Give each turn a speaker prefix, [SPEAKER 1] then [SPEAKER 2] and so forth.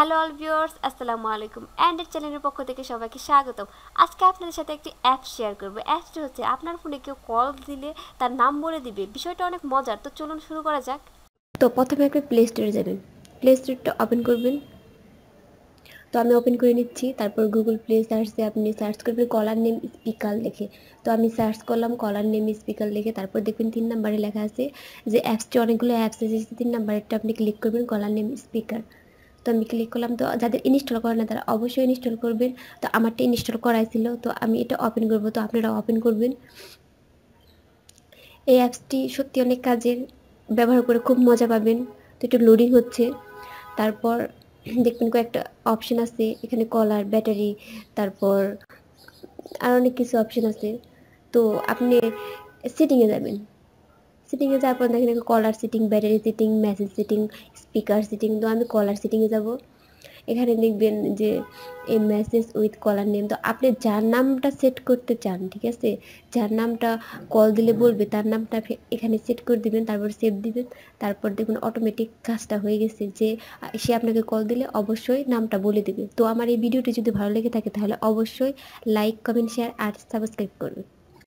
[SPEAKER 1] hello all viewers আসসালামু আলাইকুম অ্যান্ডের চ্যানেলের পক্ষ থেকে সবাইকে স্বাগতম আজকে আপনাদের সাথে একটি অ্যাপ শেয়ার করবো অ্যাপটি হচ্ছে আপনার ফোনে কেউ কল দিলে তার নাম বলে দিবে বিষয়টা অনেক মজার তো চলুন শুরু করা যাক
[SPEAKER 2] তো প্রথমে আপনি প্লে স্টোরে যাবেন প্লে স্টোরটা ওপেন করবেন তো আমি ওপেন করে নিচ্ছি তারপর গুগল প্লে সার্চে আপনি সার্চ করবেন কলার নেম স্পিকার লিখে তো আমি সার্চ করলাম কলার নেম স্পিকার লিখে তারপর দেখবেন তিন নাম্বারে লেখা আছে যে অ্যাপসটি অনেকগুলো অ্যাপস আছে তিন নাম্বারেরটা আপনি ক্লিক করবেন কলার নেম স্পিকার তো আমি ক্লিক করলাম তো যাদের ইনস্টল করে না তারা অবশ্যই ইনস্টল করবেন তো আমারটা ইনস্টল করাই ছিল তো আমি এটা ওপেন করব তো আপনারা ওপেন করবেন এই অ্যাপসটি সত্যি অনেক কাজের ব্যবহার করে খুব মজা পাবেন তো একটু লোডিং হচ্ছে তারপর দেখবেন কয়েকটা অপশন আছে এখানে কলার ব্যাটারি তারপর আর অনেক কিছু অপশন আছে তো আপনি সেটিংয়ে যাবেন সিটিংয়ে যাওয়ার পর দেখেন caller setting battery setting message setting speaker setting তো আমি কলার সিটিংয়ে যাব এখানে দেখবেন যে এই মেসেজ উইথ কলার নেম তো আপনি যার নামটা সেট করতে চান ঠিক আছে যার নামটা কল দিলে বলবে তার নামটা এখানে সেট করে দিবেন তারপর সেভ দিবেন তারপর দেখুন অটোমেটিক কাজটা হয়ে গেছে যে সে আপনাকে কল দিলে অবশ্যই নামটা বলে দেবে তো আমার এই ভিডিওটি যদি ভালো লেগে থাকে তাহলে অবশ্যই লাইক কমেন্ট শেয়ার আর সাবস্ক্রাইব করবেন